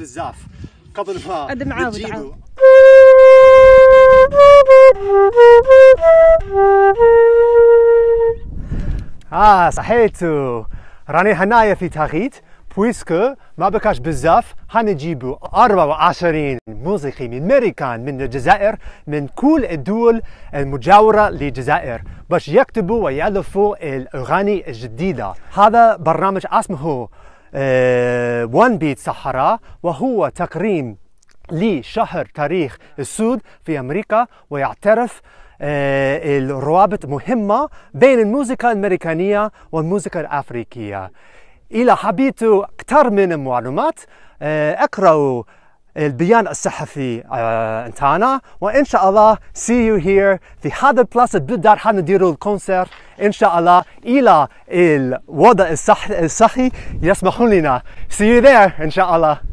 بزاف قبل ما قد اه صحيتو راني هنايا في تاغيت بويسكو ما بكاش بزاف هنجيبو 24 موسيقي من امريكان من الجزائر من كل الدول المجاوره للجزائر باش يكتبوا ويالفوا الاغاني الجديده هذا برنامج اسمه وان بيت صحراء وهو تقريم لشهر تاريخ السود في أمريكا ويعترف آه، الروابط مهمة بين الموسيقى الأمريكانية والموسيقى الأفريقية إذا حبيتوا أكثر من المعلومات آه، اقرأوا البيان الصحفي آه، انتانا وإن شاء الله see you here في هذا البلاصة بدار حنديروا الكونسرت ان شاء الله الى الوضع الصحي يسمحون لنا see you there ان شاء الله